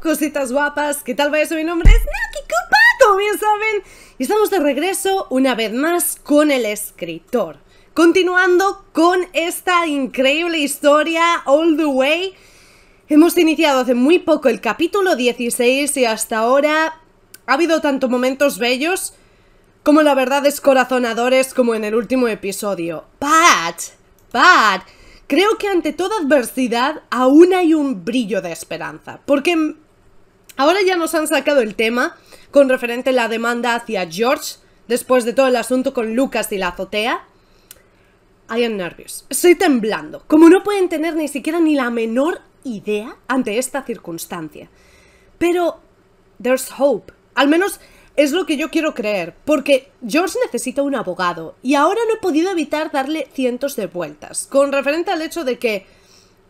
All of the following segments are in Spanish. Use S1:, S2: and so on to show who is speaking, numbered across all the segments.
S1: cositas guapas, ¿qué tal vaya? Mi nombre es Naki Kupa, como bien saben. Y estamos de regreso una vez más con el escritor. Continuando con esta increíble historia, All the Way. Hemos iniciado hace muy poco el capítulo 16 y hasta ahora ha habido tanto momentos bellos como la verdad descorazonadores como en el último episodio. But, but, Creo que ante toda adversidad aún hay un brillo de esperanza, porque ahora ya nos han sacado el tema con referente a la demanda hacia George, después de todo el asunto con Lucas y la azotea. I am nervous. Estoy temblando, como no pueden tener ni siquiera ni la menor idea ante esta circunstancia. Pero there's hope. Al menos es lo que yo quiero creer, porque George necesita un abogado y ahora no he podido evitar darle cientos de vueltas, con referente al hecho de que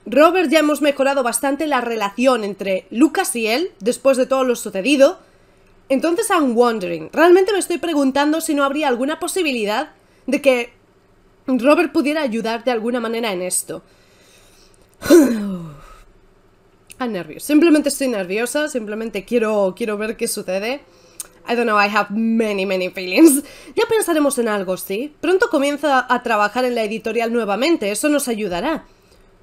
S1: Robert ya hemos mejorado bastante la relación entre Lucas y él, después de todo lo sucedido. Entonces I'm wondering, realmente me estoy preguntando si no habría alguna posibilidad de que Robert pudiera ayudar de alguna manera en esto. I'm ¡Nervios! simplemente estoy nerviosa, simplemente quiero, quiero ver qué sucede. I don't know, I have many, many feelings. Ya pensaremos en algo, ¿sí? Pronto comienza a trabajar en la editorial nuevamente, eso nos ayudará.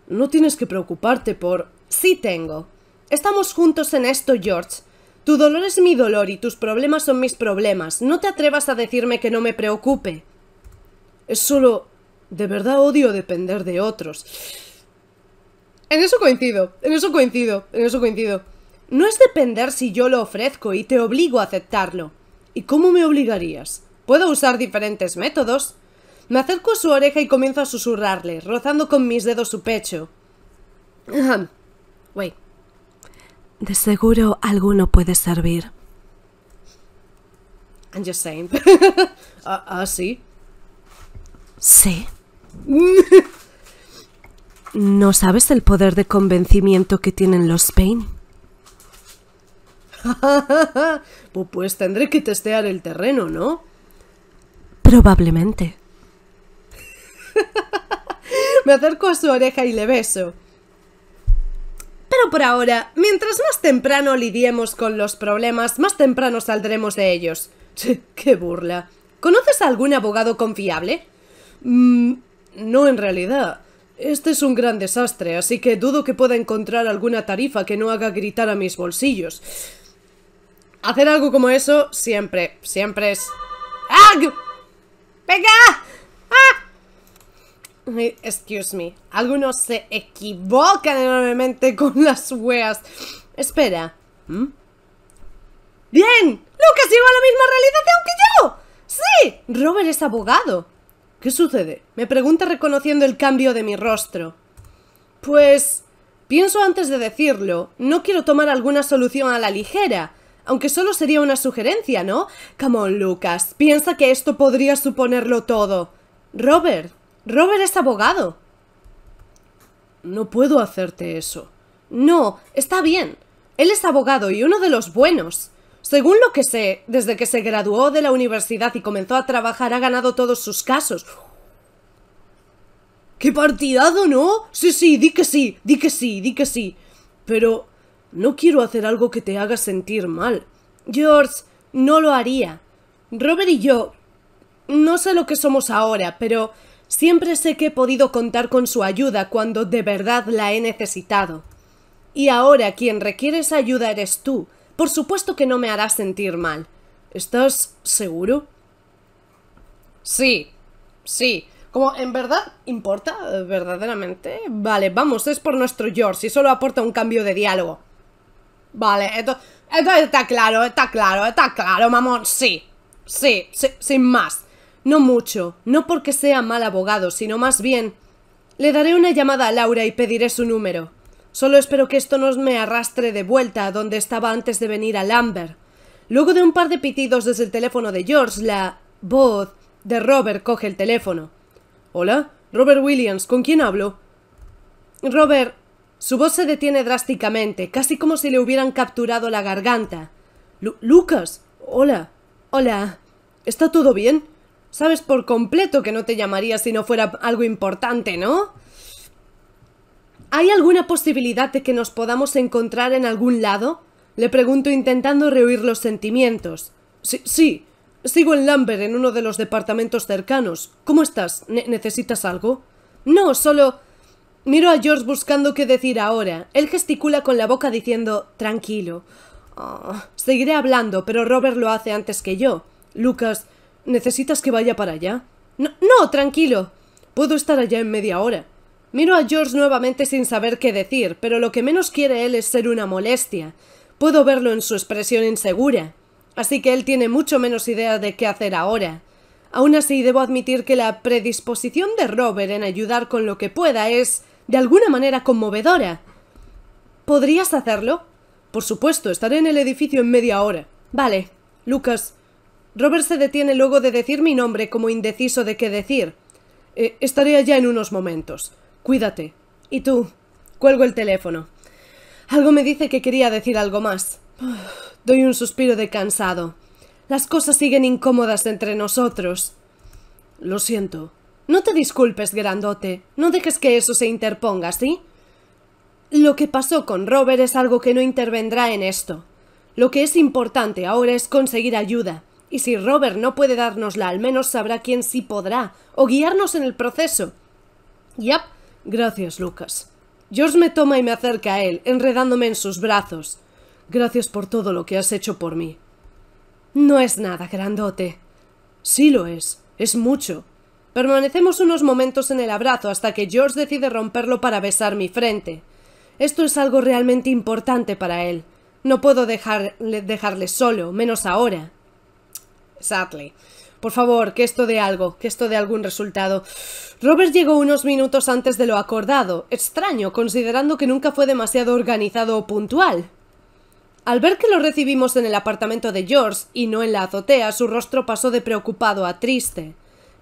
S1: No tienes que preocuparte por... Sí tengo. Estamos juntos en esto, George. Tu dolor es mi dolor y tus problemas son mis problemas. No te atrevas a decirme que no me preocupe. Es solo... De verdad odio depender de otros. En eso coincido, en eso coincido, en eso coincido. No es depender si yo lo ofrezco y te obligo a aceptarlo. ¿Y cómo me obligarías? Puedo usar diferentes métodos. Me acerco a su oreja y comienzo a susurrarle, rozando con mis dedos su pecho. Wey, De seguro alguno puede servir. I'm just saying. Ah, ¿Ah, sí? Sí. ¿No sabes el poder de convencimiento que tienen los Pain? Pues, pues tendré que testear el terreno, ¿no? Probablemente. Me acerco a su oreja y le beso. Pero por ahora, mientras más temprano lidiemos con los problemas, más temprano saldremos de ellos. ¡Qué burla! ¿Conoces a algún abogado confiable? Mm, no, en realidad. Este es un gran desastre, así que dudo que pueda encontrar alguna tarifa que no haga gritar a mis bolsillos. Hacer algo como eso siempre, siempre es... ¡Ah! ¡Venga! ¡Ah! Excuse me. Algunos se equivocan enormemente con las weas. Espera. ¿Mm? ¡Bien! ¡Lucas lleva la misma realización que yo! ¡Sí! Robert es abogado. ¿Qué sucede? Me pregunta reconociendo el cambio de mi rostro. Pues... Pienso antes de decirlo. No quiero tomar alguna solución a la ligera aunque solo sería una sugerencia, ¿no? Come on, Lucas, piensa que esto podría suponerlo todo. Robert, Robert es abogado. No puedo hacerte eso. No, está bien. Él es abogado y uno de los buenos. Según lo que sé, desde que se graduó de la universidad y comenzó a trabajar ha ganado todos sus casos. ¡Qué partidado, ¿no? Sí, sí, di que sí, di que sí, di que sí. Pero no quiero hacer algo que te haga sentir mal. George, no lo haría. Robert y yo... No sé lo que somos ahora, pero siempre sé que he podido contar con su ayuda cuando de verdad la he necesitado. Y ahora quien requiere esa ayuda eres tú. Por supuesto que no me harás sentir mal. ¿Estás seguro? Sí, sí. Como en verdad importa, verdaderamente. Vale, vamos, es por nuestro George y solo aporta un cambio de diálogo. Vale, esto, está claro, está claro, está claro, mamón. Sí, sí, sí, sin más. No mucho, no porque sea mal abogado, sino más bien... Le daré una llamada a Laura y pediré su número. Solo espero que esto no me arrastre de vuelta a donde estaba antes de venir a Lambert. Luego de un par de pitidos desde el teléfono de George, la voz de Robert coge el teléfono. Hola, Robert Williams, ¿con quién hablo? Robert, su voz se detiene drásticamente, casi como si le hubieran capturado la garganta. Lucas, hola, hola. ¿Está todo bien? Sabes por completo que no te llamaría si no fuera algo importante, ¿no? ¿Hay alguna posibilidad de que nos podamos encontrar en algún lado? Le pregunto intentando rehuir los sentimientos. Sí, sí. Sigo en Lambert, en uno de los departamentos cercanos. ¿Cómo estás? ¿Necesitas algo? No, solo... Miro a George buscando qué decir ahora. Él gesticula con la boca diciendo, tranquilo. Oh, seguiré hablando, pero Robert lo hace antes que yo. Lucas, ¿necesitas que vaya para allá? No, no, tranquilo. Puedo estar allá en media hora. Miro a George nuevamente sin saber qué decir, pero lo que menos quiere él es ser una molestia. Puedo verlo en su expresión insegura. Así que él tiene mucho menos idea de qué hacer ahora. Aún así, debo admitir que la predisposición de Robert en ayudar con lo que pueda es de alguna manera conmovedora. ¿Podrías hacerlo? Por supuesto, estaré en el edificio en media hora. Vale, Lucas. Robert se detiene luego de decir mi nombre como indeciso de qué decir. Eh, estaré allá en unos momentos. Cuídate. ¿Y tú? Cuelgo el teléfono. Algo me dice que quería decir algo más. doy un suspiro de cansado. Las cosas siguen incómodas entre nosotros. Lo siento, no te disculpes, grandote. No dejes que eso se interponga, ¿sí? Lo que pasó con Robert es algo que no intervendrá en esto. Lo que es importante ahora es conseguir ayuda, y si Robert no puede dárnosla, al menos sabrá quién sí podrá, o guiarnos en el proceso. Yap, gracias, Lucas. George me toma y me acerca a él, enredándome en sus brazos. Gracias por todo lo que has hecho por mí. No es nada, grandote. Sí lo es, es mucho, Permanecemos unos momentos en el abrazo hasta que George decide romperlo para besar mi frente. Esto es algo realmente importante para él. No puedo dejarle, dejarle solo, menos ahora. Sadly. Por favor, que esto dé algo, que esto dé algún resultado. Robert llegó unos minutos antes de lo acordado. Extraño, considerando que nunca fue demasiado organizado o puntual. Al ver que lo recibimos en el apartamento de George y no en la azotea, su rostro pasó de preocupado a triste.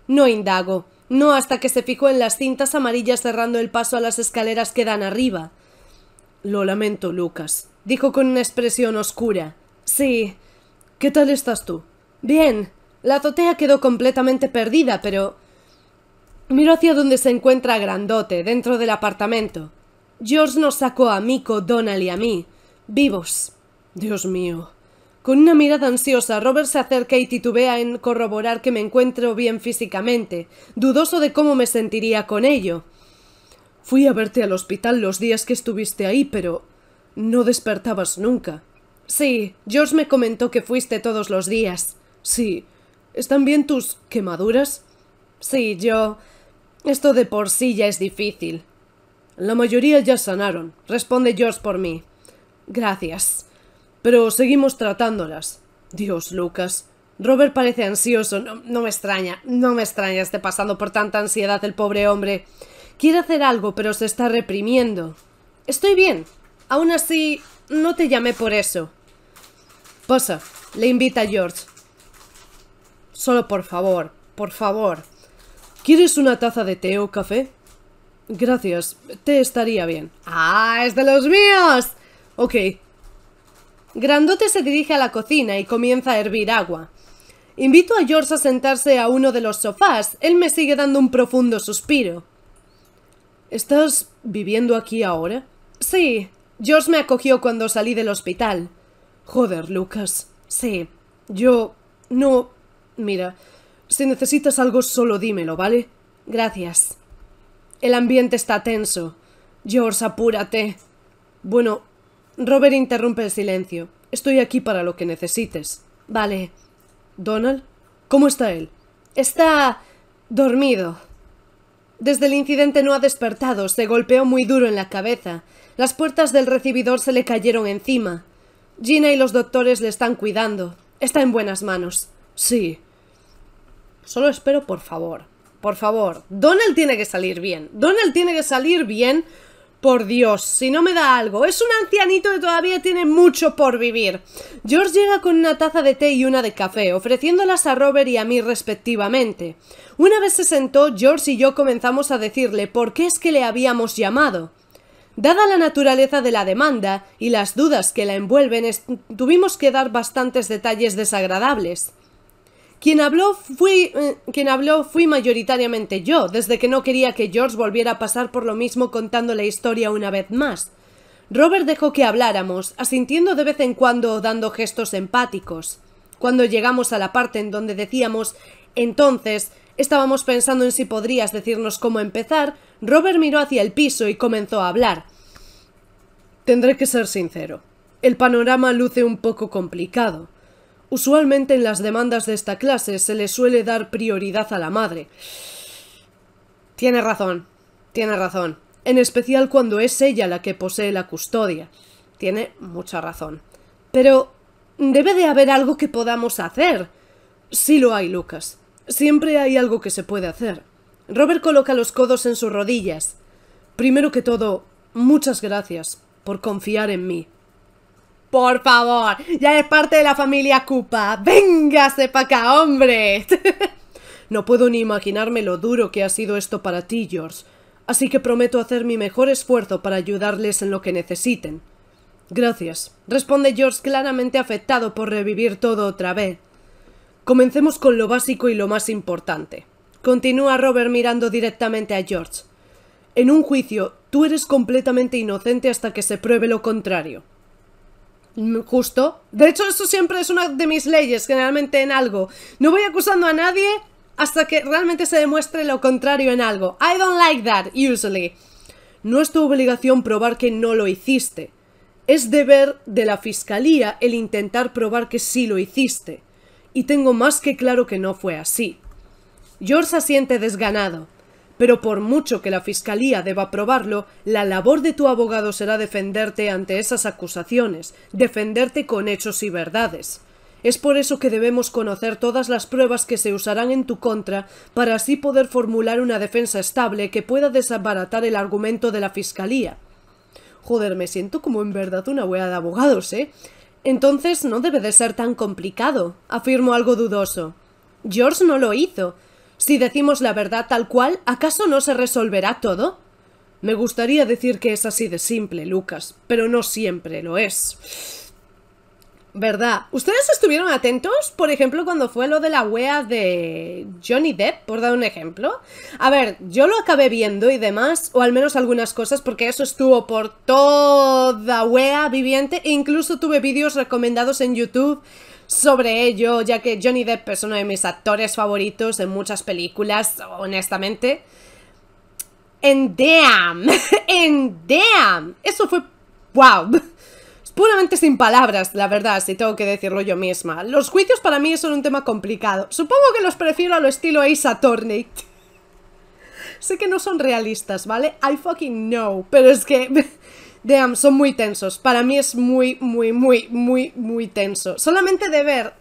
S1: No indago, no hasta que se fijó en las cintas amarillas cerrando el paso a las escaleras que dan arriba. Lo lamento, Lucas, dijo con una expresión oscura. Sí. ¿Qué tal estás tú? Bien. La azotea quedó completamente perdida, pero... Miro hacia donde se encuentra Grandote, dentro del apartamento. George nos sacó a Miko, Donald y a mí. Vivos. Dios mío. Con una mirada ansiosa, Robert se acerca y titubea en corroborar que me encuentro bien físicamente, dudoso de cómo me sentiría con ello. Fui a verte al hospital los días que estuviste ahí, pero no despertabas nunca. Sí, George me comentó que fuiste todos los días. Sí. ¿Están bien tus quemaduras? Sí, yo. Esto de por sí ya es difícil. La mayoría ya sanaron, responde George por mí. Gracias. Pero seguimos tratándolas. Dios, Lucas. Robert parece ansioso. No, me extraña, no me extraña este pasando por tanta ansiedad el pobre hombre. Quiere hacer algo, pero se está reprimiendo. Estoy bien. Aún así, no te llamé por eso. Pasa, le invita a George. Solo por favor, por favor. ¿Quieres una taza de té o café? Gracias, te estaría bien. ¡Ah, es de los míos! Ok, Grandote se dirige a la cocina y comienza a hervir agua. Invito a George a sentarse a uno de los sofás. Él me sigue dando un profundo suspiro. ¿Estás viviendo aquí ahora? Sí. George me acogió cuando salí del hospital. Joder, Lucas. Sí. Yo. No. Mira. Si necesitas algo, solo dímelo, ¿vale? Gracias. El ambiente está tenso. George, apúrate. Bueno, Robert interrumpe el silencio. Estoy aquí para lo que necesites. Vale. ¿Donald? ¿Cómo está él? Está... dormido. Desde el incidente no ha despertado, se golpeó muy duro en la cabeza. Las puertas del recibidor se le cayeron encima. Gina y los doctores le están cuidando. Está en buenas manos. Sí. Solo espero, por favor. Por favor. Donald tiene que salir bien. Donald tiene que salir bien por Dios, si no me da algo. Es un ancianito que todavía tiene mucho por vivir. George llega con una taza de té y una de café, ofreciéndolas a Robert y a mí respectivamente. Una vez se sentó, George y yo comenzamos a decirle por qué es que le habíamos llamado. Dada la naturaleza de la demanda y las dudas que la envuelven, tuvimos que dar bastantes detalles desagradables. Quien habló, fui, eh, quien habló fui mayoritariamente yo, desde que no quería que George volviera a pasar por lo mismo contando la historia una vez más. Robert dejó que habláramos, asintiendo de vez en cuando dando gestos empáticos. Cuando llegamos a la parte en donde decíamos entonces, estábamos pensando en si podrías decirnos cómo empezar, Robert miró hacia el piso y comenzó a hablar. Tendré que ser sincero. El panorama luce un poco complicado. Usualmente en las demandas de esta clase se le suele dar prioridad a la madre. Tiene razón, tiene razón. En especial cuando es ella la que posee la custodia. Tiene mucha razón. Pero debe de haber algo que podamos hacer. Sí lo hay, Lucas. Siempre hay algo que se puede hacer. Robert coloca los codos en sus rodillas. Primero que todo, muchas gracias por confiar en mí. Por favor, ya es parte de la familia Cupa. ¡Venga, sepaca acá, hombre. no puedo ni imaginarme lo duro que ha sido esto para ti, George. Así que prometo hacer mi mejor esfuerzo para ayudarles en lo que necesiten. Gracias, responde George claramente afectado por revivir todo otra vez. Comencemos con lo básico y lo más importante. Continúa Robert mirando directamente a George. En un juicio, tú eres completamente inocente hasta que se pruebe lo contrario. Mm, justo. De hecho, esto siempre es una de mis leyes, generalmente en algo. No voy acusando a nadie hasta que realmente se demuestre lo contrario en algo. I don't like that, usually. No es tu obligación probar que no lo hiciste. Es deber de la fiscalía el intentar probar que sí lo hiciste. Y tengo más que claro que no fue así. George se siente desganado. Pero por mucho que la Fiscalía deba probarlo, la labor de tu abogado será defenderte ante esas acusaciones, defenderte con hechos y verdades. Es por eso que debemos conocer todas las pruebas que se usarán en tu contra para así poder formular una defensa estable que pueda desabaratar el argumento de la Fiscalía. Joder, me siento como en verdad una wea de abogados, ¿eh? Entonces no debe de ser tan complicado, afirmo algo dudoso. George no lo hizo, si decimos la verdad tal cual, ¿acaso no se resolverá todo? Me gustaría decir que es así de simple, Lucas, pero no siempre lo es. ¿Verdad? ¿Ustedes estuvieron atentos, por ejemplo, cuando fue lo de la wea de Johnny Depp, por dar un ejemplo? A ver, yo lo acabé viendo y demás, o al menos algunas cosas, porque eso estuvo por toda wea viviente, e incluso tuve vídeos recomendados en YouTube sobre ello, ya que Johnny Depp es uno de mis actores favoritos en muchas películas, honestamente. En Damn, en Damn, eso fue wow. Puramente sin palabras, la verdad, si tengo que decirlo yo misma. Los juicios para mí son un tema complicado. Supongo que los prefiero al estilo Ace Attorney. sé que no son realistas, ¿vale? I fucking know, pero es que Damn, son muy tensos. Para mí es muy, muy, muy, muy, muy tenso. Solamente de ver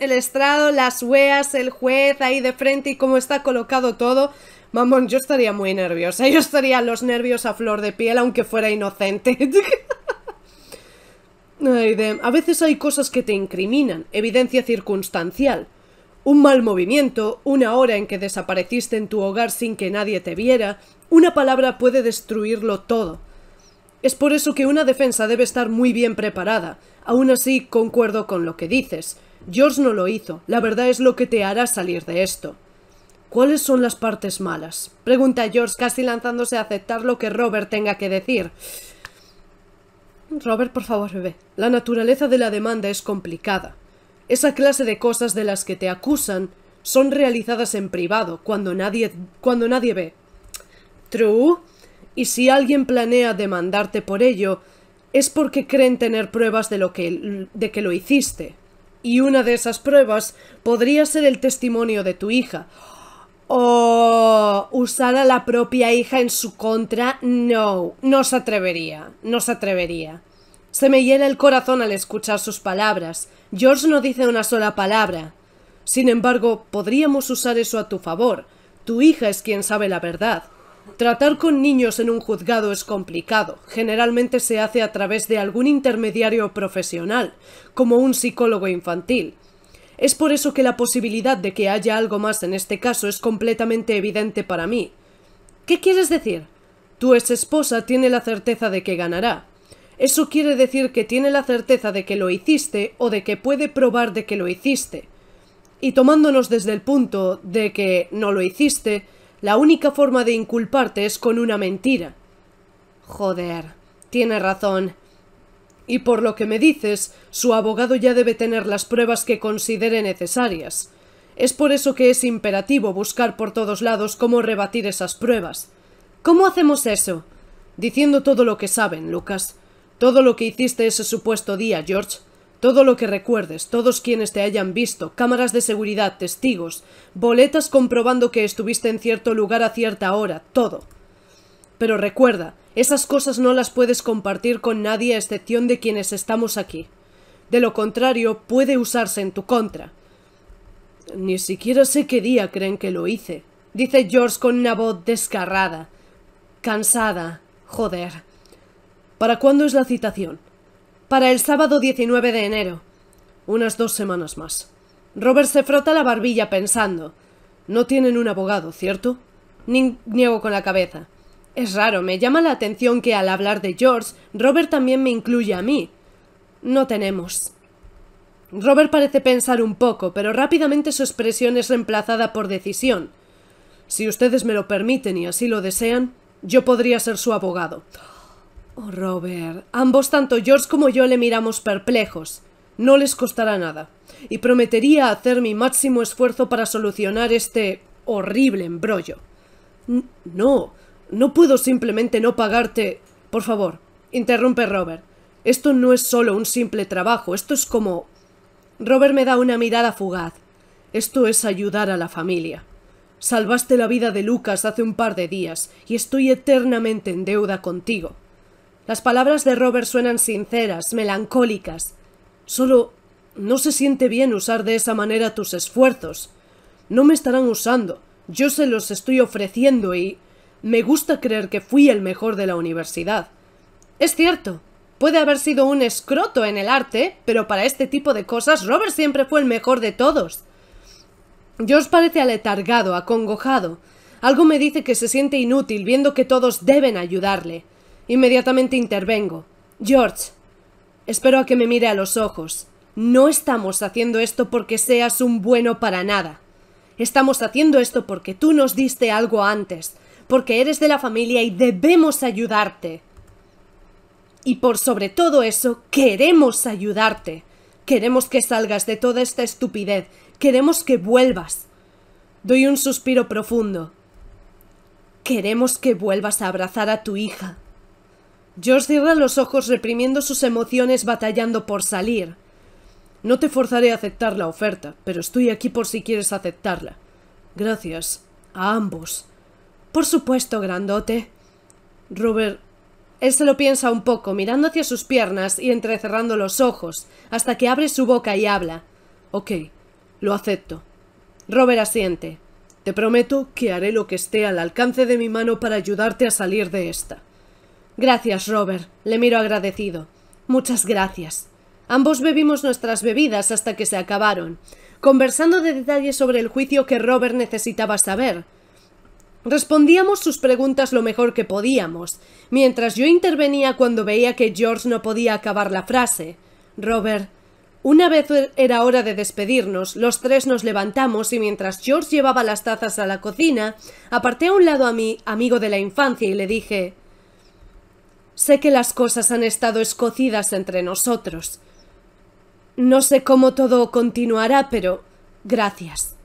S1: el estrado, las hueas, el juez ahí de frente y cómo está colocado todo, mamón, yo estaría muy nerviosa. Yo estaría los nervios a flor de piel, aunque fuera inocente. Ay, A veces hay cosas que te incriminan, evidencia circunstancial. Un mal movimiento, una hora en que desapareciste en tu hogar sin que nadie te viera, una palabra puede destruirlo todo. Es por eso que una defensa debe estar muy bien preparada. Aún así, concuerdo con lo que dices. George no lo hizo. La verdad es lo que te hará salir de esto. ¿Cuáles son las partes malas? Pregunta George, casi lanzándose a aceptar lo que Robert tenga que decir. Robert, por favor, bebé. La naturaleza de la demanda es complicada. Esa clase de cosas de las que te acusan son realizadas en privado, cuando nadie, cuando nadie ve. True y si alguien planea demandarte por ello, es porque creen tener pruebas de, lo que, de que lo hiciste. Y una de esas pruebas podría ser el testimonio de tu hija. O ¡Oh! usar a la propia hija en su contra, no, no se atrevería, no se atrevería. Se me hiela el corazón al escuchar sus palabras. George no dice una sola palabra. Sin embargo, podríamos usar eso a tu favor. Tu hija es quien sabe la verdad. Tratar con niños en un juzgado es complicado. Generalmente se hace a través de algún intermediario profesional, como un psicólogo infantil. Es por eso que la posibilidad de que haya algo más en este caso es completamente evidente para mí. ¿Qué quieres decir? Tu ex esposa tiene la certeza de que ganará. Eso quiere decir que tiene la certeza de que lo hiciste o de que puede probar de que lo hiciste. Y tomándonos desde el punto de que no lo hiciste, la única forma de inculparte es con una mentira. Joder, tiene razón. Y por lo que me dices, su abogado ya debe tener las pruebas que considere necesarias. Es por eso que es imperativo buscar por todos lados cómo rebatir esas pruebas. ¿Cómo hacemos eso? Diciendo todo lo que saben, Lucas. Todo lo que hiciste ese supuesto día, George. Todo lo que recuerdes, todos quienes te hayan visto, cámaras de seguridad, testigos, boletas comprobando que estuviste en cierto lugar a cierta hora, todo. Pero recuerda, esas cosas no las puedes compartir con nadie a excepción de quienes estamos aquí. De lo contrario, puede usarse en tu contra. Ni siquiera sé qué día creen que lo hice, dice George con una voz descarrada. Cansada. Joder. ¿Para cuándo es la citación? para el sábado 19 de enero. Unas dos semanas más. Robert se frota la barbilla pensando. No tienen un abogado, ¿cierto? Ni niego con la cabeza. Es raro, me llama la atención que al hablar de George, Robert también me incluye a mí. No tenemos. Robert parece pensar un poco, pero rápidamente su expresión es reemplazada por decisión. Si ustedes me lo permiten y así lo desean, yo podría ser su abogado. Oh, Robert. Ambos, tanto George como yo, le miramos perplejos. No les costará nada. Y prometería hacer mi máximo esfuerzo para solucionar este horrible embrollo. no, no puedo simplemente no pagarte. Por favor, interrumpe Robert. Esto no es solo un simple trabajo, esto es como... Robert me da una mirada fugaz. Esto es ayudar a la familia. Salvaste la vida de Lucas hace un par de días y estoy eternamente en deuda contigo. Las palabras de Robert suenan sinceras, melancólicas. Solo no se siente bien usar de esa manera tus esfuerzos. No me estarán usando, yo se los estoy ofreciendo y... Me gusta creer que fui el mejor de la universidad. Es cierto, puede haber sido un escroto en el arte, pero para este tipo de cosas Robert siempre fue el mejor de todos. Yo os parece aletargado, acongojado. Algo me dice que se siente inútil viendo que todos deben ayudarle. Inmediatamente intervengo. George, espero a que me mire a los ojos. No estamos haciendo esto porque seas un bueno para nada. Estamos haciendo esto porque tú nos diste algo antes, porque eres de la familia y debemos ayudarte. Y por sobre todo eso, queremos ayudarte. Queremos que salgas de toda esta estupidez. Queremos que vuelvas. Doy un suspiro profundo. Queremos que vuelvas a abrazar a tu hija, George cierra los ojos reprimiendo sus emociones batallando por salir. No te forzaré a aceptar la oferta, pero estoy aquí por si quieres aceptarla. Gracias. A ambos. Por supuesto, grandote. Robert. Él se lo piensa un poco, mirando hacia sus piernas y entrecerrando los ojos, hasta que abre su boca y habla. Ok, lo acepto. Robert asiente. Te prometo que haré lo que esté al alcance de mi mano para ayudarte a salir de esta. Gracias, Robert. Le miro agradecido. Muchas gracias. Ambos bebimos nuestras bebidas hasta que se acabaron, conversando de detalles sobre el juicio que Robert necesitaba saber. Respondíamos sus preguntas lo mejor que podíamos, mientras yo intervenía cuando veía que George no podía acabar la frase. Robert, una vez era hora de despedirnos, los tres nos levantamos y mientras George llevaba las tazas a la cocina, aparté a un lado a mi amigo de la infancia y le dije Sé que las cosas han estado escocidas entre nosotros. No sé cómo todo continuará, pero gracias.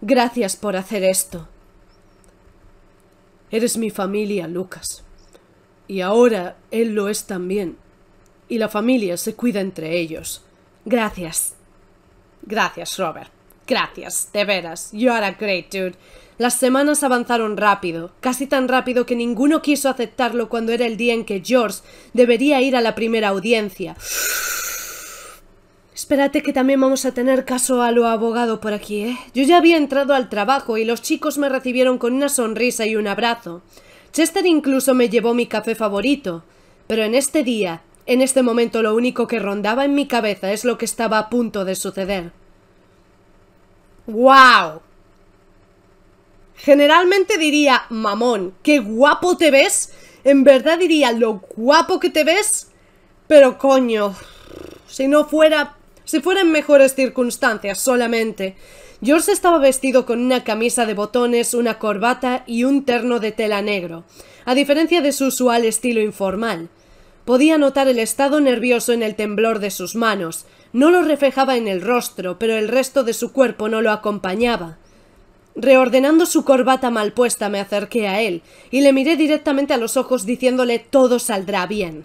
S1: Gracias por hacer esto. Eres mi familia, Lucas. Y ahora él lo es también. Y la familia se cuida entre ellos. Gracias. Gracias, Robert. Gracias, de veras. You are a great dude. Las semanas avanzaron rápido, casi tan rápido que ninguno quiso aceptarlo cuando era el día en que George debería ir a la primera audiencia. Espérate que también vamos a tener caso a lo abogado por aquí, ¿eh? Yo ya había entrado al trabajo y los chicos me recibieron con una sonrisa y un abrazo. Chester incluso me llevó mi café favorito. Pero en este día, en este momento lo único que rondaba en mi cabeza es lo que estaba a punto de suceder. ¡Wow! generalmente diría, mamón, qué guapo te ves. En verdad diría, lo guapo que te ves. Pero coño, si no fuera, si fuera en mejores circunstancias solamente. George estaba vestido con una camisa de botones, una corbata y un terno de tela negro, a diferencia de su usual estilo informal. Podía notar el estado nervioso en el temblor de sus manos. No lo reflejaba en el rostro, pero el resto de su cuerpo no lo acompañaba. Reordenando su corbata mal puesta me acerqué a él y le miré directamente a los ojos diciéndole todo saldrá bien.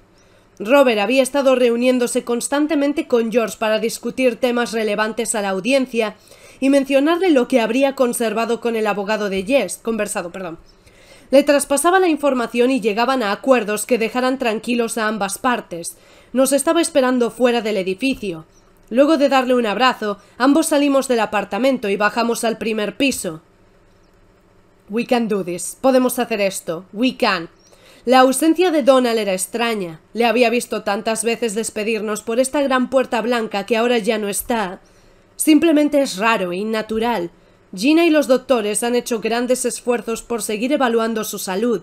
S1: Robert había estado reuniéndose constantemente con George para discutir temas relevantes a la audiencia y mencionarle lo que habría conservado con el abogado de Jess, conversado, perdón. Le traspasaba la información y llegaban a acuerdos que dejaran tranquilos a ambas partes. Nos estaba esperando fuera del edificio. Luego de darle un abrazo, ambos salimos del apartamento y bajamos al primer piso. We can do this. Podemos hacer esto. We can. La ausencia de Donald era extraña. Le había visto tantas veces despedirnos por esta gran puerta blanca que ahora ya no está. Simplemente es raro e innatural. Gina y los doctores han hecho grandes esfuerzos por seguir evaluando su salud,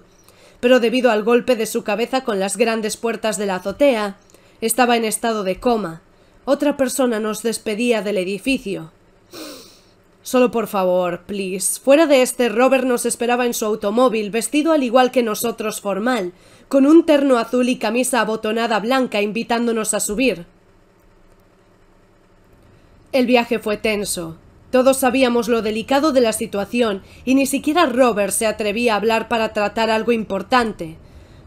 S1: pero debido al golpe de su cabeza con las grandes puertas de la azotea, estaba en estado de coma. Otra persona nos despedía del edificio. Solo por favor, please. Fuera de este, Robert nos esperaba en su automóvil, vestido al igual que nosotros formal, con un terno azul y camisa abotonada blanca invitándonos a subir. El viaje fue tenso. Todos sabíamos lo delicado de la situación y ni siquiera Robert se atrevía a hablar para tratar algo importante.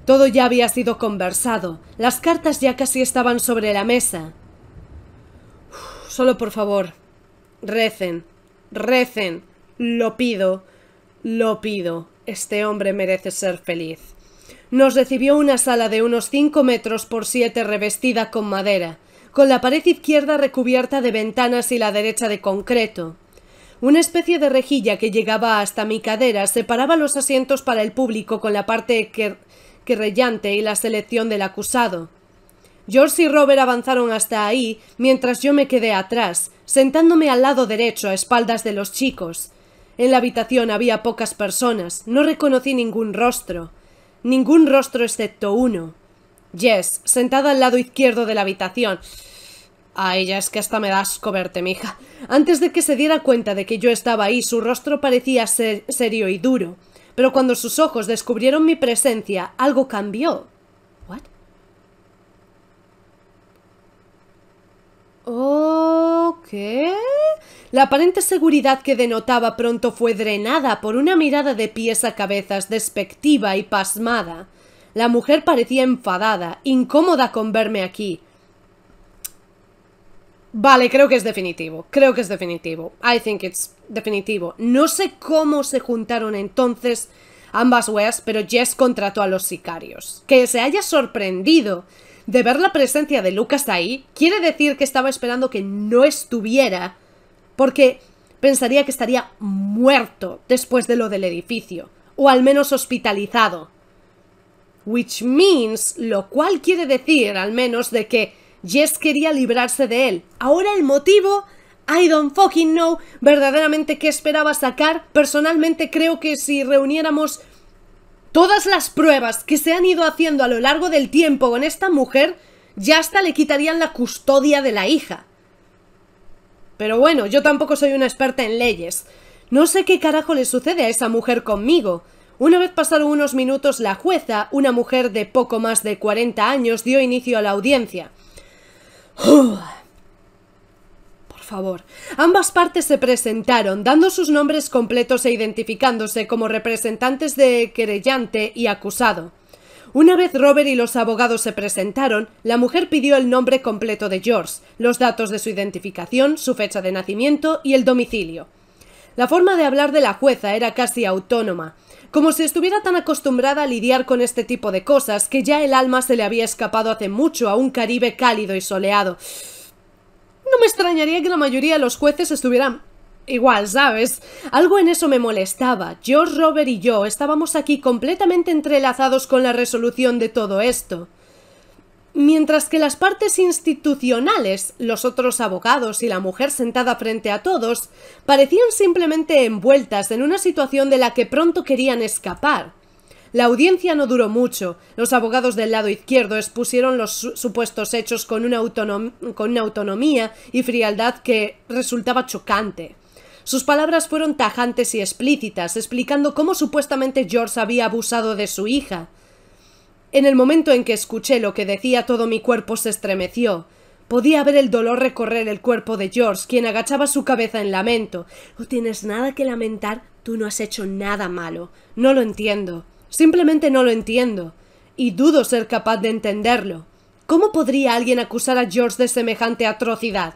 S1: Todo ya había sido conversado, las cartas ya casi estaban sobre la mesa solo por favor, recen, recen, lo pido, lo pido, este hombre merece ser feliz. Nos recibió una sala de unos cinco metros por siete revestida con madera, con la pared izquierda recubierta de ventanas y la derecha de concreto. Una especie de rejilla que llegaba hasta mi cadera separaba los asientos para el público con la parte rellante y la selección del acusado. George y Robert avanzaron hasta ahí, mientras yo me quedé atrás, sentándome al lado derecho a espaldas de los chicos. En la habitación había pocas personas, no reconocí ningún rostro. Ningún rostro excepto uno. Jess, sentada al lado izquierdo de la habitación. Ay, ya es que hasta me das coberte, mija. Antes de que se diera cuenta de que yo estaba ahí, su rostro parecía ser serio y duro. Pero cuando sus ojos descubrieron mi presencia, algo cambió. Ok. La aparente seguridad que denotaba pronto fue drenada por una mirada de pies a cabezas despectiva y pasmada. La mujer parecía enfadada, incómoda con verme aquí. Vale, creo que es definitivo. Creo que es definitivo. I think it's definitivo. No sé cómo se juntaron entonces ambas weas, pero Jess contrató a los sicarios. Que se haya sorprendido de ver la presencia de Lucas ahí, quiere decir que estaba esperando que no estuviera, porque pensaría que estaría muerto después de lo del edificio, o al menos hospitalizado. Which means, lo cual quiere decir al menos de que Jess quería librarse de él. Ahora el motivo, I don't fucking know verdaderamente qué esperaba sacar. Personalmente creo que si reuniéramos Todas las pruebas que se han ido haciendo a lo largo del tiempo con esta mujer, ya hasta le quitarían la custodia de la hija. Pero bueno, yo tampoco soy una experta en leyes. No sé qué carajo le sucede a esa mujer conmigo. Una vez pasaron unos minutos, la jueza, una mujer de poco más de 40 años, dio inicio a la audiencia favor. Ambas partes se presentaron, dando sus nombres completos e identificándose como representantes de querellante y acusado. Una vez Robert y los abogados se presentaron, la mujer pidió el nombre completo de George, los datos de su identificación, su fecha de nacimiento y el domicilio. La forma de hablar de la jueza era casi autónoma, como si estuviera tan acostumbrada a lidiar con este tipo de cosas que ya el alma se le había escapado hace mucho a un Caribe cálido y soleado no me extrañaría que la mayoría de los jueces estuvieran igual, ¿sabes? Algo en eso me molestaba. George, Robert y yo estábamos aquí completamente entrelazados con la resolución de todo esto. Mientras que las partes institucionales, los otros abogados y la mujer sentada frente a todos, parecían simplemente envueltas en una situación de la que pronto querían escapar. La audiencia no duró mucho. Los abogados del lado izquierdo expusieron los supuestos hechos con una, con una autonomía y frialdad que resultaba chocante. Sus palabras fueron tajantes y explícitas, explicando cómo supuestamente George había abusado de su hija. En el momento en que escuché lo que decía, todo mi cuerpo se estremeció. Podía ver el dolor recorrer el cuerpo de George, quien agachaba su cabeza en lamento. No tienes nada que lamentar, tú no has hecho nada malo. No lo entiendo. Simplemente no lo entiendo, y dudo ser capaz de entenderlo. ¿Cómo podría alguien acusar a George de semejante atrocidad?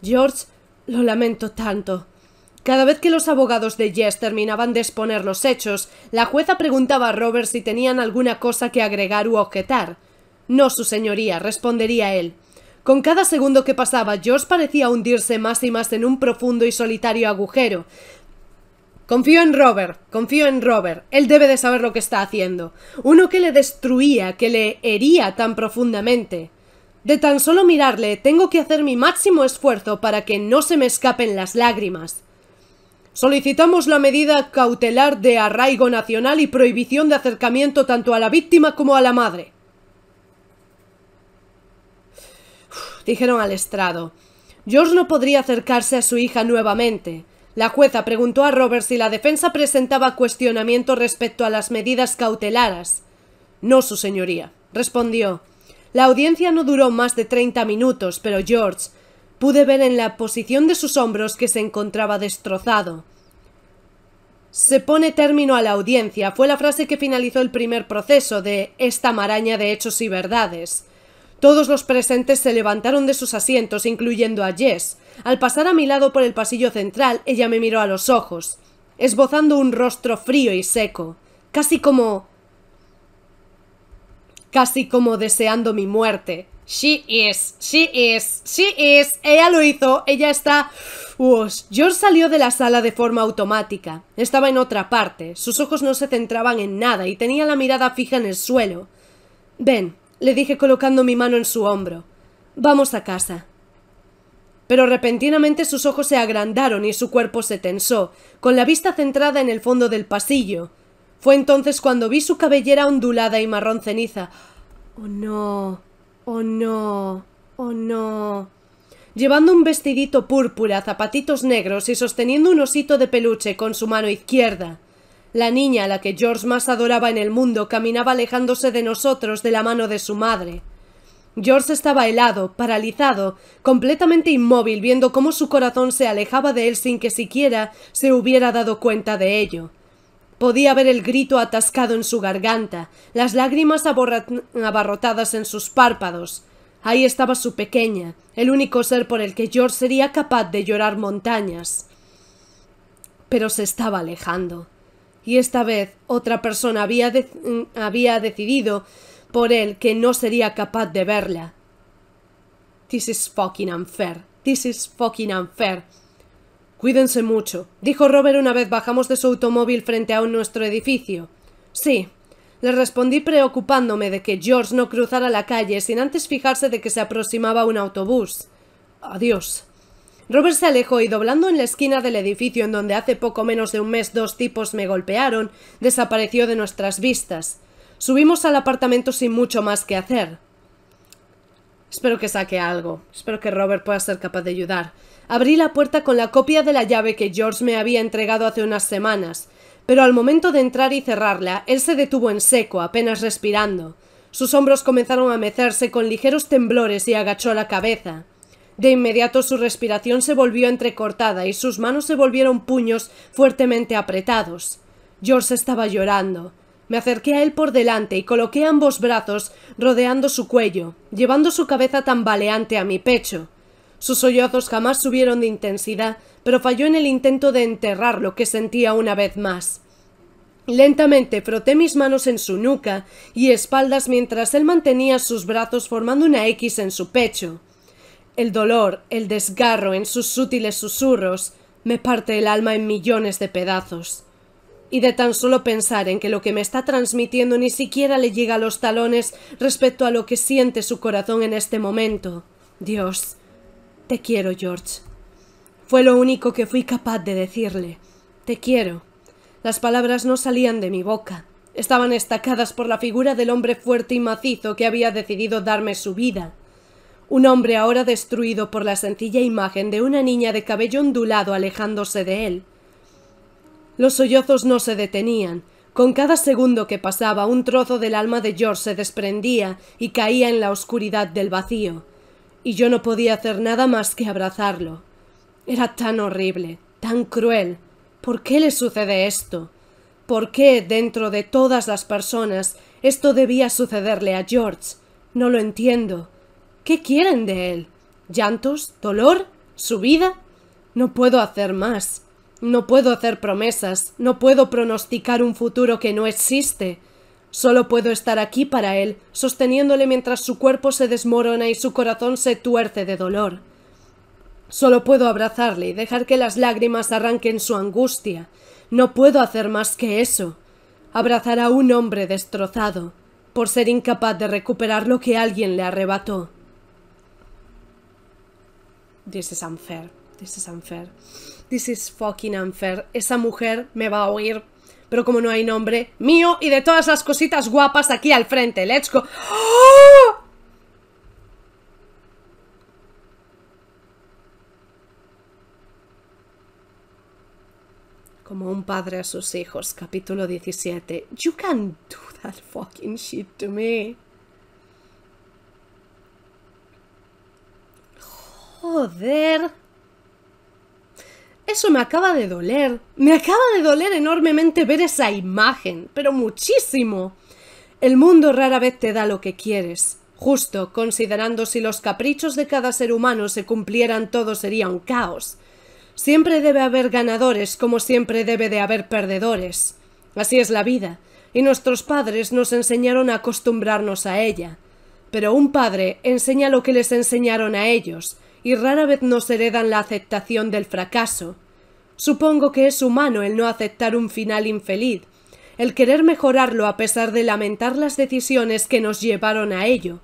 S1: George, lo lamento tanto. Cada vez que los abogados de Jess terminaban de exponer los hechos, la jueza preguntaba a Robert si tenían alguna cosa que agregar u objetar. No, su señoría, respondería él. Con cada segundo que pasaba, George parecía hundirse más y más en un profundo y solitario agujero, Confío en Robert, confío en Robert. Él debe de saber lo que está haciendo. Uno que le destruía, que le hería tan profundamente. De tan solo mirarle, tengo que hacer mi máximo esfuerzo para que no se me escapen las lágrimas. Solicitamos la medida cautelar de arraigo nacional y prohibición de acercamiento tanto a la víctima como a la madre. dijeron al estrado. George no podría acercarse a su hija nuevamente. La jueza preguntó a Robert si la defensa presentaba cuestionamiento respecto a las medidas cautelares. No, su señoría, respondió. La audiencia no duró más de treinta minutos, pero George pude ver en la posición de sus hombros que se encontraba destrozado. Se pone término a la audiencia fue la frase que finalizó el primer proceso de esta maraña de hechos y verdades. Todos los presentes se levantaron de sus asientos, incluyendo a Jess. Al pasar a mi lado por el pasillo central, ella me miró a los ojos, esbozando un rostro frío y seco, casi como... casi como deseando mi muerte. She is, she is, she is. Ella lo hizo, ella está... George salió de la sala de forma automática. Estaba en otra parte, sus ojos no se centraban en nada y tenía la mirada fija en el suelo. Ven, le dije colocando mi mano en su hombro. Vamos a casa. Pero repentinamente sus ojos se agrandaron y su cuerpo se tensó, con la vista centrada en el fondo del pasillo. Fue entonces cuando vi su cabellera ondulada y marrón ceniza. Oh no. Oh no. Oh no. Llevando un vestidito púrpura, zapatitos negros y sosteniendo un osito de peluche con su mano izquierda. La niña a la que George más adoraba en el mundo caminaba alejándose de nosotros de la mano de su madre. George estaba helado, paralizado, completamente inmóvil, viendo cómo su corazón se alejaba de él sin que siquiera se hubiera dado cuenta de ello. Podía ver el grito atascado en su garganta, las lágrimas abarrotadas en sus párpados. Ahí estaba su pequeña, el único ser por el que George sería capaz de llorar montañas. Pero se estaba alejando y esta vez otra persona había, mm, había decidido por él que no sería capaz de verla. This is fucking unfair. This is fucking unfair. Cuídense mucho, dijo Robert una vez bajamos de su automóvil frente a nuestro edificio. Sí, le respondí preocupándome de que George no cruzara la calle sin antes fijarse de que se aproximaba un autobús. Adiós. Robert se alejó y doblando en la esquina del edificio en donde hace poco menos de un mes dos tipos me golpearon, desapareció de nuestras vistas. Subimos al apartamento sin mucho más que hacer. Espero que saque algo. Espero que Robert pueda ser capaz de ayudar. Abrí la puerta con la copia de la llave que George me había entregado hace unas semanas, pero al momento de entrar y cerrarla, él se detuvo en seco, apenas respirando. Sus hombros comenzaron a mecerse con ligeros temblores y agachó la cabeza. De inmediato su respiración se volvió entrecortada y sus manos se volvieron puños fuertemente apretados. George estaba llorando. Me acerqué a él por delante y coloqué ambos brazos rodeando su cuello, llevando su cabeza tambaleante a mi pecho. Sus sollozos jamás subieron de intensidad, pero falló en el intento de enterrar lo que sentía una vez más. Lentamente froté mis manos en su nuca y espaldas mientras él mantenía sus brazos formando una X en su pecho. El dolor, el desgarro en sus sutiles susurros, me parte el alma en millones de pedazos. Y de tan solo pensar en que lo que me está transmitiendo ni siquiera le llega a los talones respecto a lo que siente su corazón en este momento. Dios, te quiero, George. Fue lo único que fui capaz de decirle. Te quiero. Las palabras no salían de mi boca. Estaban estacadas por la figura del hombre fuerte y macizo que había decidido darme su vida. Un hombre ahora destruido por la sencilla imagen de una niña de cabello ondulado alejándose de él. Los sollozos no se detenían. Con cada segundo que pasaba un trozo del alma de George se desprendía y caía en la oscuridad del vacío. Y yo no podía hacer nada más que abrazarlo. Era tan horrible, tan cruel. ¿Por qué le sucede esto? ¿Por qué, dentro de todas las personas, esto debía sucederle a George? No lo entiendo. ¿Qué quieren de él? ¿Llantos? ¿Dolor? ¿Su vida? No puedo hacer más. No puedo hacer promesas. No puedo pronosticar un futuro que no existe. Solo puedo estar aquí para él, sosteniéndole mientras su cuerpo se desmorona y su corazón se tuerce de dolor. Solo puedo abrazarle y dejar que las lágrimas arranquen su angustia. No puedo hacer más que eso. Abrazar a un hombre destrozado, por ser incapaz de recuperar lo que alguien le arrebató this is unfair, this is unfair, this is fucking unfair, esa mujer me va a oír, pero como no hay nombre mío y de todas las cositas guapas aquí al frente, let's go. ¡Oh! Como un padre a sus hijos, capítulo 17. You can do that fucking shit to me. Joder. Eso me acaba de doler. Me acaba de doler enormemente ver esa imagen, pero muchísimo. El mundo rara vez te da lo que quieres. Justo, considerando si los caprichos de cada ser humano se cumplieran todo sería un caos. Siempre debe haber ganadores como siempre debe de haber perdedores. Así es la vida, y nuestros padres nos enseñaron a acostumbrarnos a ella. Pero un padre enseña lo que les enseñaron a ellos, y rara vez nos heredan la aceptación del fracaso. Supongo que es humano el no aceptar un final infeliz, el querer mejorarlo a pesar de lamentar las decisiones que nos llevaron a ello,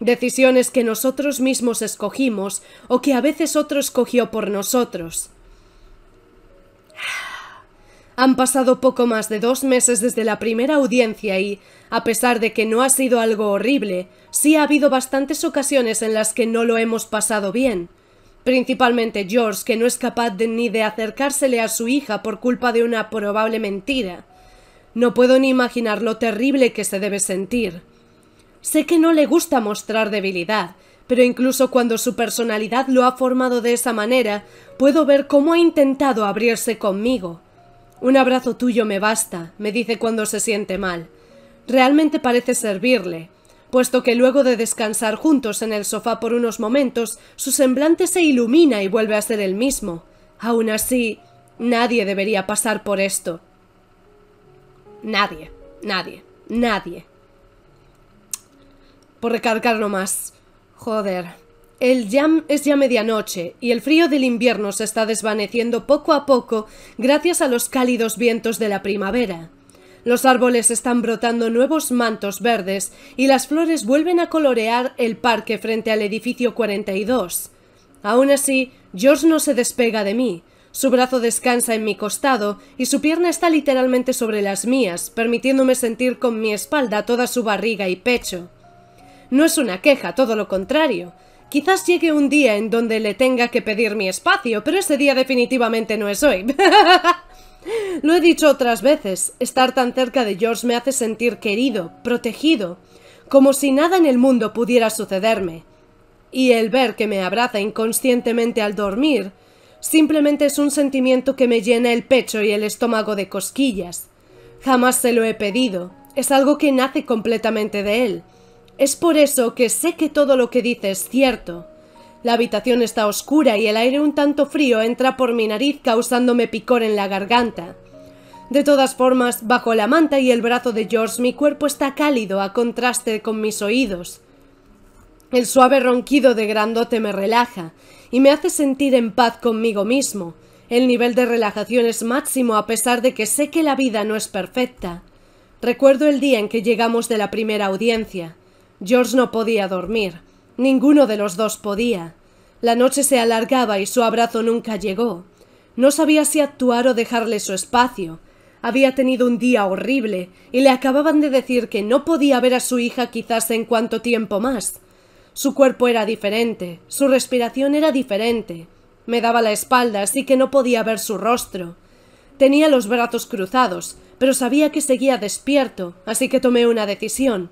S1: decisiones que nosotros mismos escogimos o que a veces otro escogió por nosotros. Han pasado poco más de dos meses desde la primera audiencia y, a pesar de que no ha sido algo horrible, sí ha habido bastantes ocasiones en las que no lo hemos pasado bien. Principalmente George, que no es capaz ni de acercársele a su hija por culpa de una probable mentira. No puedo ni imaginar lo terrible que se debe sentir. Sé que no le gusta mostrar debilidad, pero incluso cuando su personalidad lo ha formado de esa manera, puedo ver cómo ha intentado abrirse conmigo. Un abrazo tuyo me basta, me dice cuando se siente mal. Realmente parece servirle, puesto que luego de descansar juntos en el sofá por unos momentos, su semblante se ilumina y vuelve a ser el mismo. Aún así, nadie debería pasar por esto. Nadie, nadie, nadie. Por recargarlo más. Joder. El jam es ya medianoche y el frío del invierno se está desvaneciendo poco a poco gracias a los cálidos vientos de la primavera. Los árboles están brotando nuevos mantos verdes y las flores vuelven a colorear el parque frente al edificio 42. Aún así, George no se despega de mí. Su brazo descansa en mi costado y su pierna está literalmente sobre las mías, permitiéndome sentir con mi espalda toda su barriga y pecho. No es una queja, todo lo contrario. Quizás llegue un día en donde le tenga que pedir mi espacio, pero ese día definitivamente no es hoy. Lo he dicho otras veces, estar tan cerca de George me hace sentir querido, protegido, como si nada en el mundo pudiera sucederme. Y el ver que me abraza inconscientemente al dormir, simplemente es un sentimiento que me llena el pecho y el estómago de cosquillas. Jamás se lo he pedido, es algo que nace completamente de él. Es por eso que sé que todo lo que dice es cierto. La habitación está oscura y el aire un tanto frío entra por mi nariz causándome picor en la garganta. De todas formas, bajo la manta y el brazo de George mi cuerpo está cálido a contraste con mis oídos. El suave ronquido de Grandote me relaja y me hace sentir en paz conmigo mismo. El nivel de relajación es máximo a pesar de que sé que la vida no es perfecta. Recuerdo el día en que llegamos de la primera audiencia. George no podía dormir. Ninguno de los dos podía. La noche se alargaba y su abrazo nunca llegó. No sabía si actuar o dejarle su espacio. Había tenido un día horrible y le acababan de decir que no podía ver a su hija quizás en cuánto tiempo más. Su cuerpo era diferente, su respiración era diferente. Me daba la espalda, así que no podía ver su rostro. Tenía los brazos cruzados, pero sabía que seguía despierto, así que tomé una decisión.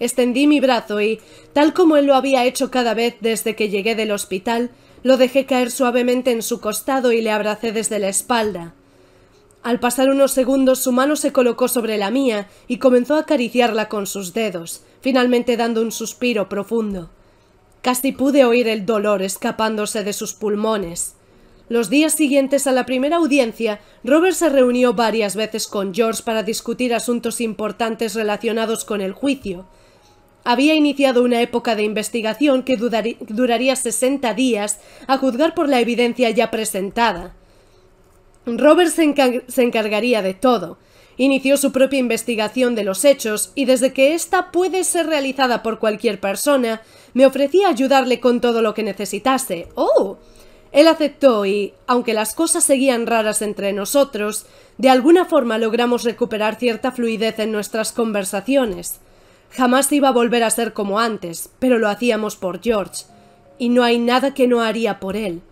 S1: Extendí mi brazo y, tal como él lo había hecho cada vez desde que llegué del hospital, lo dejé caer suavemente en su costado y le abracé desde la espalda. Al pasar unos segundos su mano se colocó sobre la mía y comenzó a acariciarla con sus dedos, finalmente dando un suspiro profundo. Casi pude oír el dolor escapándose de sus pulmones. Los días siguientes a la primera audiencia, Robert se reunió varias veces con George para discutir asuntos importantes relacionados con el juicio, había iniciado una época de investigación que duraría 60 días, a juzgar por la evidencia ya presentada. Robert se, encargaría de todo. Inició su propia investigación de los hechos y desde que ésta puede ser realizada por cualquier persona, me ofrecía ayudarle con todo lo que necesitase. ¡Oh! Él aceptó y, aunque las cosas seguían raras entre nosotros, de alguna forma logramos recuperar cierta fluidez en nuestras conversaciones. Jamás iba a volver a ser como antes, pero lo hacíamos por George, y no hay nada que no haría por él.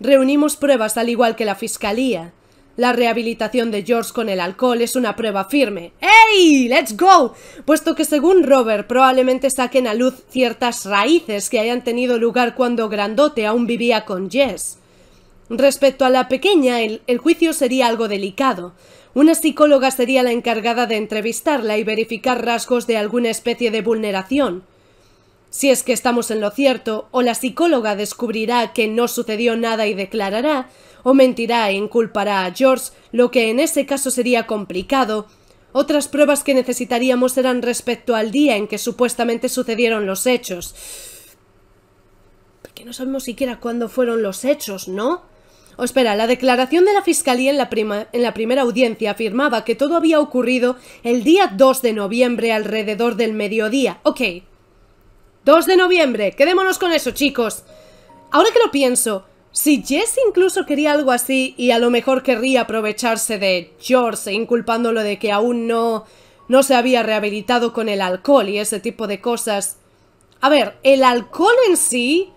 S1: Reunimos pruebas al igual que la Fiscalía. La rehabilitación de George con el alcohol es una prueba firme. ¡Hey! ¡Let's go! Puesto que según Robert probablemente saquen a luz ciertas raíces que hayan tenido lugar cuando Grandote aún vivía con Jess. Respecto a la pequeña, el juicio sería algo delicado, una psicóloga sería la encargada de entrevistarla y verificar rasgos de alguna especie de vulneración. Si es que estamos en lo cierto, o la psicóloga descubrirá que no sucedió nada y declarará, o mentirá e inculpará a George, lo que en ese caso sería complicado. Otras pruebas que necesitaríamos serán respecto al día en que supuestamente sucedieron los hechos. Porque no sabemos siquiera cuándo fueron los hechos, ¿no? O espera, la declaración de la Fiscalía en la, en la primera audiencia afirmaba que todo había ocurrido el día 2 de noviembre alrededor del mediodía. Ok. 2 de noviembre, quedémonos con eso, chicos. Ahora que lo pienso, si Jess incluso quería algo así y a lo mejor querría aprovecharse de George inculpándolo de que aún no, no se había rehabilitado con el alcohol y ese tipo de cosas. A ver, el alcohol en sí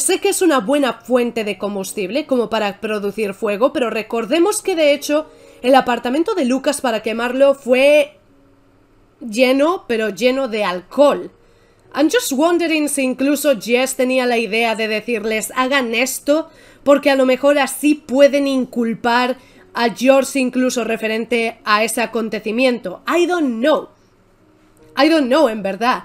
S1: Sé que es una buena fuente de combustible como para producir fuego, pero recordemos que de hecho el apartamento de Lucas para quemarlo fue lleno, pero lleno de alcohol. I'm just wondering si incluso Jess tenía la idea de decirles hagan esto, porque a lo mejor así pueden inculpar a George incluso referente a ese acontecimiento. I don't know. I don't know, en verdad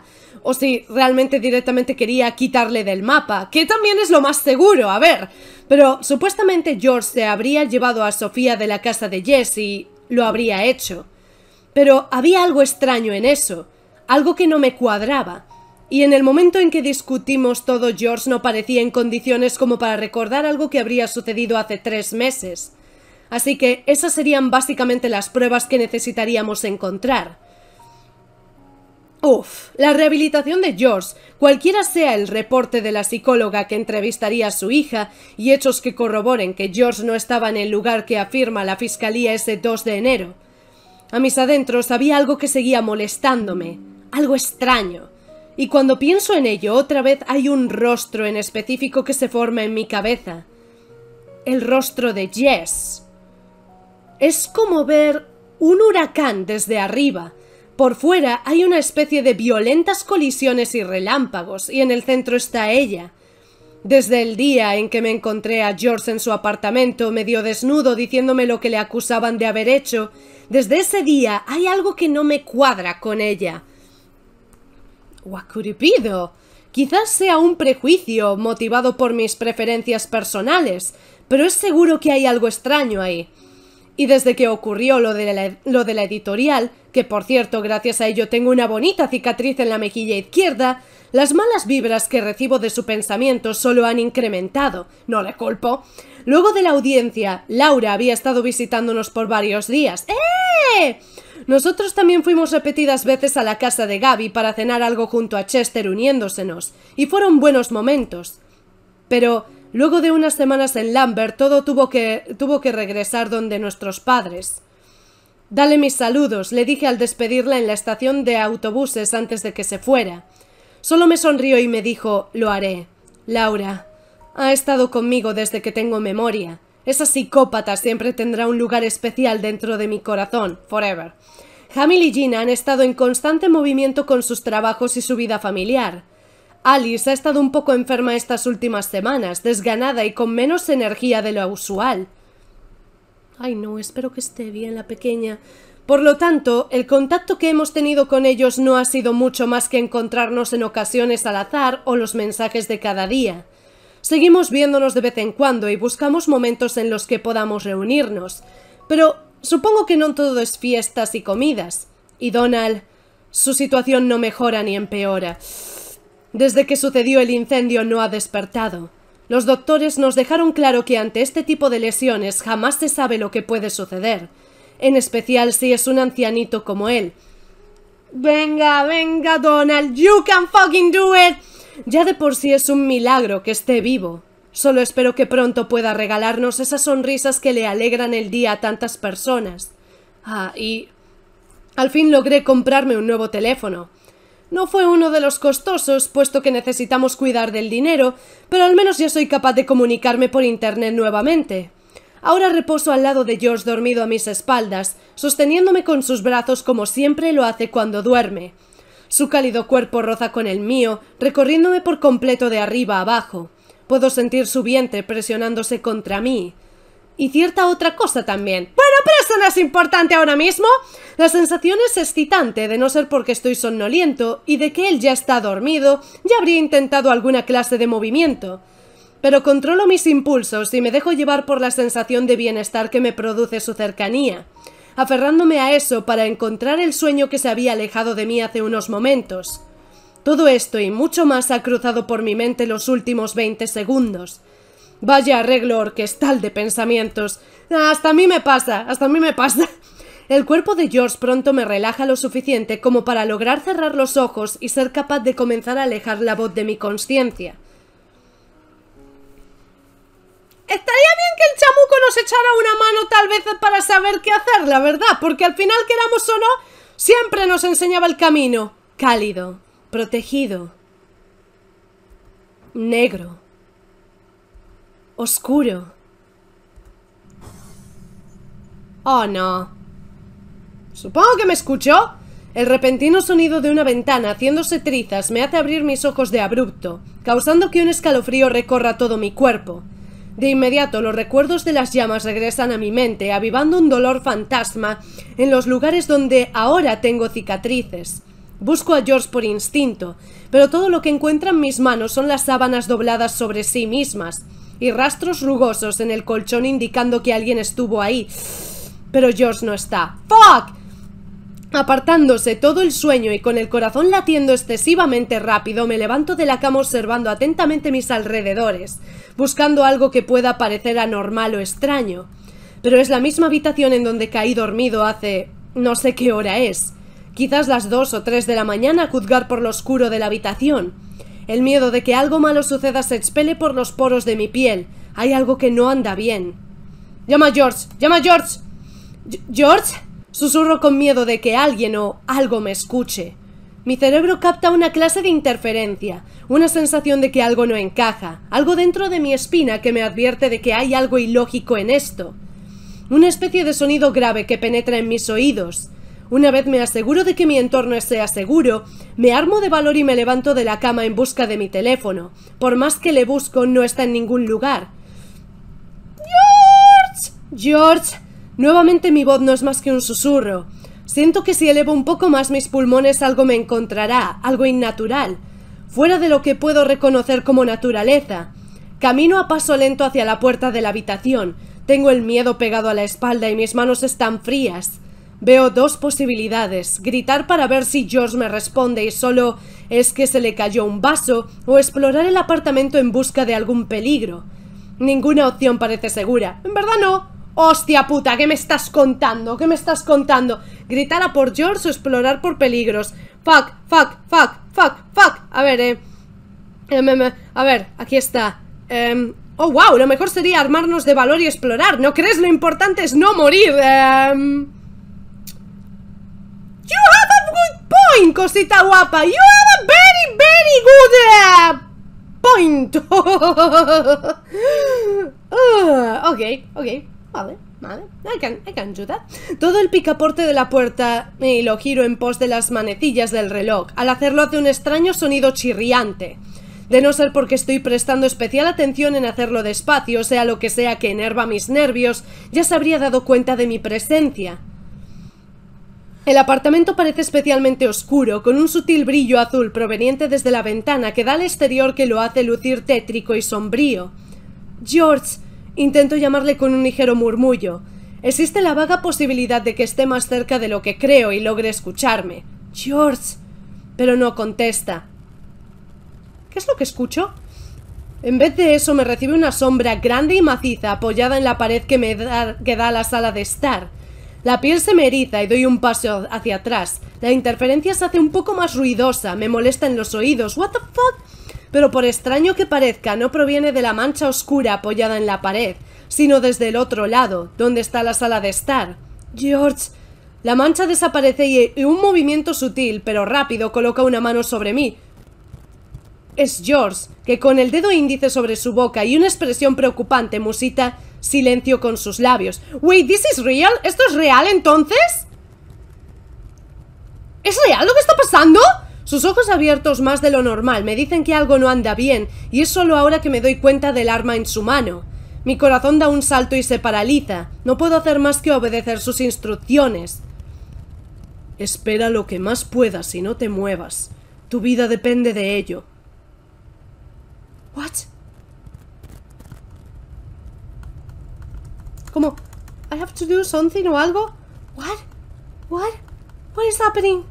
S1: o si realmente directamente quería quitarle del mapa, que también es lo más seguro, a ver. Pero supuestamente George se habría llevado a Sofía de la casa de Jess y lo habría hecho. Pero había algo extraño en eso, algo que no me cuadraba. Y en el momento en que discutimos todo, George no parecía en condiciones como para recordar algo que habría sucedido hace tres meses. Así que esas serían básicamente las pruebas que necesitaríamos encontrar la rehabilitación de George, cualquiera sea el reporte de la psicóloga que entrevistaría a su hija y hechos que corroboren que George no estaba en el lugar que afirma la fiscalía ese 2 de enero. A mis adentros había algo que seguía molestándome, algo extraño. Y cuando pienso en ello, otra vez hay un rostro en específico que se forma en mi cabeza. El rostro de Jess. Es como ver un huracán desde arriba por fuera hay una especie de violentas colisiones y relámpagos, y en el centro está ella. Desde el día en que me encontré a George en su apartamento, medio desnudo, diciéndome lo que le acusaban de haber hecho, desde ese día hay algo que no me cuadra con ella. Guacuripido. Quizás sea un prejuicio motivado por mis preferencias personales, pero es seguro que hay algo extraño ahí. Y desde que ocurrió lo de lo de la editorial, que por cierto gracias a ello tengo una bonita cicatriz en la mejilla izquierda, las malas vibras que recibo de su pensamiento solo han incrementado. No le culpo. Luego de la audiencia, Laura había estado visitándonos por varios días. ¡Eh! Nosotros también fuimos repetidas veces a la casa de Gaby para cenar algo junto a Chester uniéndosenos, y fueron buenos momentos. Pero luego de unas semanas en Lambert todo tuvo que, tuvo que regresar donde nuestros padres. Dale mis saludos, le dije al despedirla en la estación de autobuses antes de que se fuera. Solo me sonrió y me dijo, lo haré. Laura, ha estado conmigo desde que tengo memoria. Esa psicópata siempre tendrá un lugar especial dentro de mi corazón, forever. Hamil y Gina han estado en constante movimiento con sus trabajos y su vida familiar. Alice ha estado un poco enferma estas últimas semanas, desganada y con menos energía de lo usual. Ay, no, espero que esté bien la pequeña. Por lo tanto, el contacto que hemos tenido con ellos no ha sido mucho más que encontrarnos en ocasiones al azar o los mensajes de cada día. Seguimos viéndonos de vez en cuando y buscamos momentos en los que podamos reunirnos. Pero supongo que no todo es fiestas y comidas. Y Donald, su situación no mejora ni empeora. Desde que sucedió el incendio no ha despertado. Los doctores nos dejaron claro que ante este tipo de lesiones jamás se sabe lo que puede suceder, en especial si es un ancianito como él. Venga, venga, Donald, you can fucking do it. Ya de por sí es un milagro que esté vivo. Solo espero que pronto pueda regalarnos esas sonrisas que le alegran el día a tantas personas. Ah, y... Al fin logré comprarme un nuevo teléfono. No fue uno de los costosos, puesto que necesitamos cuidar del dinero, pero al menos ya soy capaz de comunicarme por Internet nuevamente. Ahora reposo al lado de George dormido a mis espaldas, sosteniéndome con sus brazos como siempre lo hace cuando duerme. Su cálido cuerpo roza con el mío, recorriéndome por completo de arriba a abajo. Puedo sentir su vientre presionándose contra mí y cierta otra cosa también. Bueno, pero eso no es importante ahora mismo. La sensación es excitante, de no ser porque estoy somnoliento y de que él ya está dormido, ya habría intentado alguna clase de movimiento. Pero controlo mis impulsos y me dejo llevar por la sensación de bienestar que me produce su cercanía, aferrándome a eso para encontrar el sueño que se había alejado de mí hace unos momentos. Todo esto y mucho más ha cruzado por mi mente los últimos 20 segundos. Vaya arreglo orquestal de pensamientos. Hasta a mí me pasa, hasta a mí me pasa. El cuerpo de George pronto me relaja lo suficiente como para lograr cerrar los ojos y ser capaz de comenzar a alejar la voz de mi conciencia. Estaría bien que el chamuco nos echara una mano tal vez para saber qué hacer, la verdad, porque al final queramos o no, siempre nos enseñaba el camino. Cálido, protegido, negro oscuro. Oh, no. Supongo que me escuchó. El repentino sonido de una ventana haciéndose trizas me hace abrir mis ojos de abrupto, causando que un escalofrío recorra todo mi cuerpo. De inmediato los recuerdos de las llamas regresan a mi mente, avivando un dolor fantasma en los lugares donde ahora tengo cicatrices. Busco a George por instinto, pero todo lo que encuentran en mis manos son las sábanas dobladas sobre sí mismas, y rastros rugosos en el colchón indicando que alguien estuvo ahí. Pero George no está. ¡Fuck! Apartándose todo el sueño y con el corazón latiendo excesivamente rápido, me levanto de la cama observando atentamente mis alrededores, buscando algo que pueda parecer anormal o extraño. Pero es la misma habitación en donde caí dormido hace... no sé qué hora es. Quizás las dos o tres de la mañana a juzgar por lo oscuro de la habitación. El miedo de que algo malo suceda se expele por los poros de mi piel. Hay algo que no anda bien. Llama George, llama George. George, susurro con miedo de que alguien o algo me escuche. Mi cerebro capta una clase de interferencia, una sensación de que algo no encaja, algo dentro de mi espina que me advierte de que hay algo ilógico en esto. Una especie de sonido grave que penetra en mis oídos, una vez me aseguro de que mi entorno sea seguro, me armo de valor y me levanto de la cama en busca de mi teléfono. Por más que le busco, no está en ningún lugar. George. George. Nuevamente mi voz no es más que un susurro. Siento que si elevo un poco más mis pulmones algo me encontrará, algo innatural, fuera de lo que puedo reconocer como naturaleza. Camino a paso lento hacia la puerta de la habitación. Tengo el miedo pegado a la espalda y mis manos están frías. Veo dos posibilidades, gritar para ver si George me responde y solo es que se le cayó un vaso o explorar el apartamento en busca de algún peligro. Ninguna opción parece segura. En verdad no. Hostia puta, ¿qué me estás contando? ¿Qué me estás contando? Gritar a por George o explorar por peligros. Fuck, fuck, fuck, fuck, fuck. A ver, eh. Em, em, em. A ver, aquí está. oh, wow, lo mejor sería armarnos de valor y explorar. ¿No crees lo importante es no morir? Eh... cosita guapa. You are a very, very good uh, point. Ah, ok, ok, vale. Vale, I can, I do Todo el picaporte de la puerta y eh, lo giro en pos de las manecillas del reloj. Al hacerlo hace un extraño sonido chirriante. De no ser porque estoy prestando especial atención en hacerlo despacio, sea lo que sea que enerva mis nervios, ya se habría dado cuenta de mi presencia. El apartamento parece especialmente oscuro, con un sutil brillo azul proveniente desde la ventana que da al exterior que lo hace lucir tétrico y sombrío. George, intento llamarle con un ligero murmullo. Existe la vaga posibilidad de que esté más cerca de lo que creo y logre escucharme. George. Pero no contesta. ¿Qué es lo que escucho? En vez de eso me recibe una sombra grande y maciza apoyada en la pared que me da, a la sala de estar. La piel se me eriza y doy un paso hacia atrás. La interferencia se hace un poco más ruidosa, me molesta en los oídos. ¿What the fuck? Pero por extraño que parezca, no proviene de la mancha oscura apoyada en la pared, sino desde el otro lado, donde está la sala de estar. George. La mancha desaparece y un movimiento sutil, pero rápido, coloca una mano sobre mí. Es George, que con el dedo índice sobre su boca y una expresión preocupante musita Silencio con sus labios. Wait, this is real? ¿Esto es real entonces? ¿Es real lo que está pasando? Sus ojos abiertos más de lo normal me dicen que algo no anda bien y es solo ahora que me doy cuenta del arma en su mano. Mi corazón da un salto y se paraliza. No puedo hacer más que obedecer sus instrucciones. Espera lo que más puedas y no te muevas. Tu vida depende de ello. ¿What? Como, I have to do something o algo. What? What? What is happening?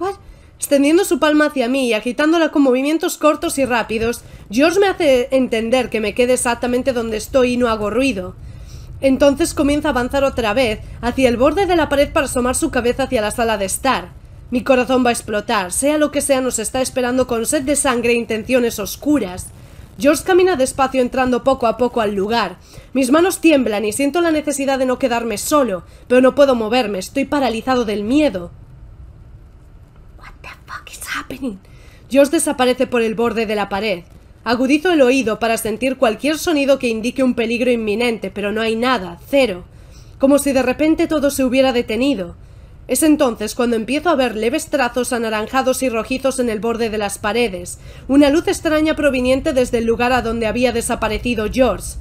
S1: What? Extendiendo su palma hacia mí y agitándola con movimientos cortos y rápidos, George me hace entender que me quede exactamente donde estoy y no hago ruido. Entonces comienza a avanzar otra vez hacia el borde de la pared para asomar su cabeza hacia la sala de estar. Mi corazón va a explotar, sea lo que sea nos está esperando con sed de sangre e intenciones oscuras. George camina despacio entrando poco a poco al lugar. Mis manos tiemblan y siento la necesidad de no quedarme solo, pero no puedo moverme, estoy paralizado del miedo. What the fuck is happening? George desaparece por el borde de la pared. Agudizo el oído para sentir cualquier sonido que indique un peligro inminente, pero no hay nada, cero. Como si de repente todo se hubiera detenido. Es entonces cuando empiezo a ver leves trazos anaranjados y rojizos en el borde de las paredes, una luz extraña proveniente desde el lugar a donde había desaparecido George.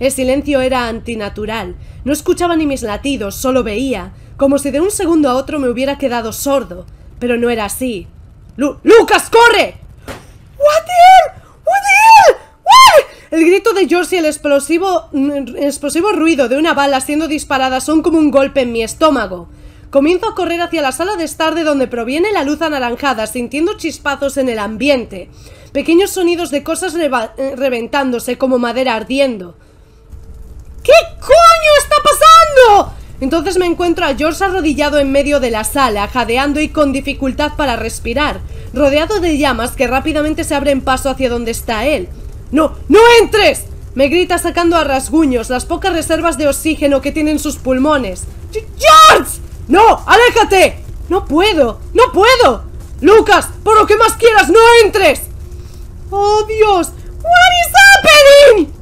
S1: El silencio era antinatural, no escuchaba ni mis latidos, solo veía, como si de un segundo a otro me hubiera quedado sordo, pero no era así. ¡Lucas, corre! ¡What the hell? ¡What the hell! El grito de George y el explosivo, el mm, explosivo ruido de una bala siendo disparada son como un golpe en mi estómago. Comienzo a correr hacia la sala de estar de donde proviene la luz anaranjada, sintiendo chispazos en el ambiente, pequeños sonidos de cosas eh, reventándose como madera ardiendo. ¿Qué coño está pasando? Entonces me encuentro a George arrodillado en medio de la sala, jadeando y con dificultad para respirar, rodeado de llamas que rápidamente se abren paso hacia donde está él. ¡No! ¡No entres! Me grita sacando a rasguños las pocas reservas de oxígeno que tienen sus pulmones. ¡George! ¡No! ¡Aléjate! ¡No puedo! ¡No puedo! ¡Lucas! ¡Por lo que más quieras, no entres! ¡Oh, Dios! ¡What is happening!